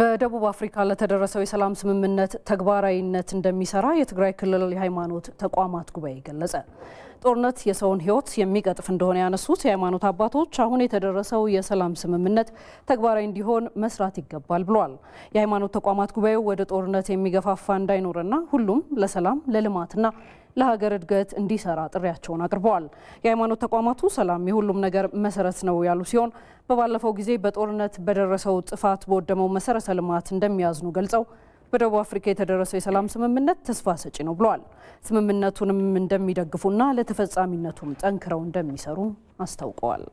በደቡብ አፍሪካ ለተደረሰው የሰላም ስምምነት ተግባራዊነት እንደሚሰራ የትግራይ ክልል የሃይማኖት ተቋማት ጉባኤ ገለጸ። ጦርነት የሰውን ሕይወት የሚቀጥፍ እንደሆነ ያነሱት የሃይማኖት አባቶች አሁን የተደረሰው የሰላም ስምምነት ተግባራዊ እንዲሆን መስራት ይገባል ብለዋል። የሃይማኖት ተቋማት ጉባኤው ወደ ጦርነት የሚገፋፋ እንዳይኖርና ሁሉም ለሰላም ለልማትና ለሀገር እድገት እንዲሰራ ጥሪያቸውን አቅርበዋል። የሃይማኖት ተቋማቱ ሰላም የሁሉም ነገር መሰረት ነው ያሉ ሲሆን በባለፈው ጊዜ በጦርነት በደረሰው ጥፋት በወደመው መሰረተ ልማት እንደሚያዝኑ ገልጸው በደቡብ አፍሪካ የተደረሰው የሰላም ስምምነት ተስፋ ሰጪ ነው ብለዋል። ስምምነቱንም እንደሚደግፉና ለተፈጻሚነቱም ጠንክረው እንደሚሰሩ አስታውቀዋል።